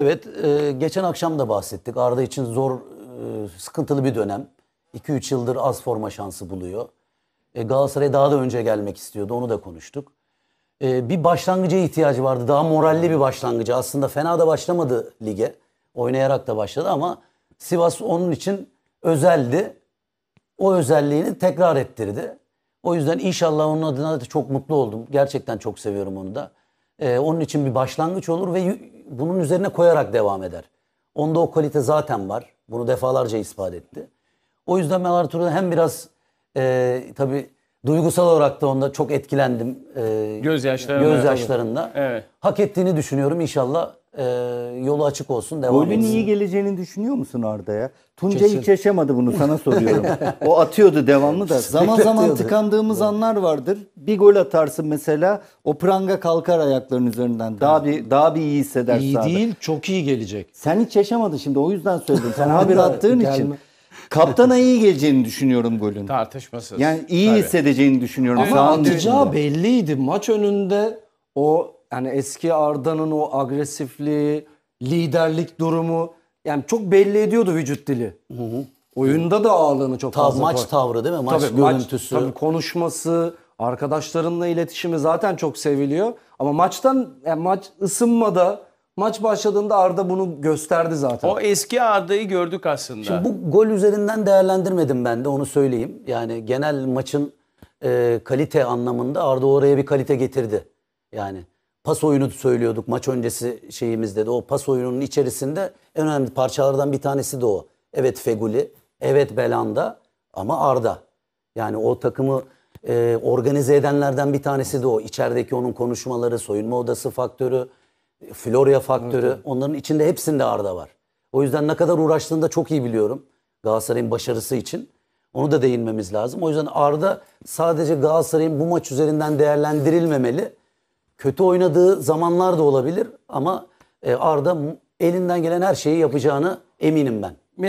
Evet, e, geçen akşam da bahsettik. Arda için zor, e, sıkıntılı bir dönem. 2-3 yıldır az forma şansı buluyor. E, Galatasaray daha da önce gelmek istiyordu, onu da konuştuk. E, bir başlangıca ihtiyacı vardı, daha moralli bir başlangıcı. Aslında fena da başlamadı lige. Oynayarak da başladı ama Sivas onun için özeldi. O özelliğini tekrar ettirdi. O yüzden inşallah onun adına da çok mutlu oldum. Gerçekten çok seviyorum onu da. E, onun için bir başlangıç olur ve bunun üzerine koyarak devam eder. Onda o kalite zaten var. Bunu defalarca ispat etti. O yüzden ben Artur'dan hem biraz e, tabii duygusal olarak da onda çok etkilendim. E, gözyaşlarında. Gözyaşlarında. Evet. Hak ettiğini düşünüyorum inşallah e, yolu açık olsun devam Golün etsin. iyi geleceğini düşünüyor musun ya? Tunca Kesin. hiç yaşamadı bunu sana soruyorum. o atıyordu devamlı da. Zaman zaman tıkandığımız anlar vardır. Bir gol atarsın mesela o pranga kalkar ayakların üzerinden. Daha bir daha bir iyi hisseder. İyi sahada. değil çok iyi gelecek. Sen hiç yaşamadın şimdi o yüzden söyledim. Sen haber attığın için. Kaptana iyi geleceğini düşünüyorum golün. Tartışmasız. Yani iyi Tabii. hissedeceğini düşünüyorum. Ama atacağı belliydi. Maç önünde o yani eski Arda'nın o agresifliği, liderlik durumu yani çok belli ediyordu vücut dili. Hı hı. Oyunda da ağırlığını çok Tav, fazla Maç koy. tavrı değil mi? Maç tabii, görüntüsü. Maç, tabii konuşması, arkadaşlarınla iletişimi zaten çok seviliyor. Ama maçtan yani maç ısınmada maç başladığında Arda bunu gösterdi zaten. O eski Arda'yı gördük aslında. Şimdi bu gol üzerinden değerlendirmedim ben de onu söyleyeyim. Yani genel maçın e, kalite anlamında Arda oraya bir kalite getirdi. Yani pas oyunu söylüyorduk maç öncesi şeyimizde de o pas oyununun içerisinde en önemli parçalardan bir tanesi de o. Evet Feguli, evet Belanda ama Arda. Yani o takımı e, organize edenlerden bir tanesi de o. İçerideki onun konuşmaları, soyunma odası faktörü, Florya faktörü evet. onların içinde hepsinde Arda var. O yüzden ne kadar uğraştığını da çok iyi biliyorum Galatasaray'ın başarısı için. Onu da değinmemiz lazım. O yüzden Arda sadece Galatasaray'ın bu maç üzerinden değerlendirilmemeli kötü oynadığı zamanlar da olabilir ama e, Arda elinden gelen her şeyi yapacağını eminim ben.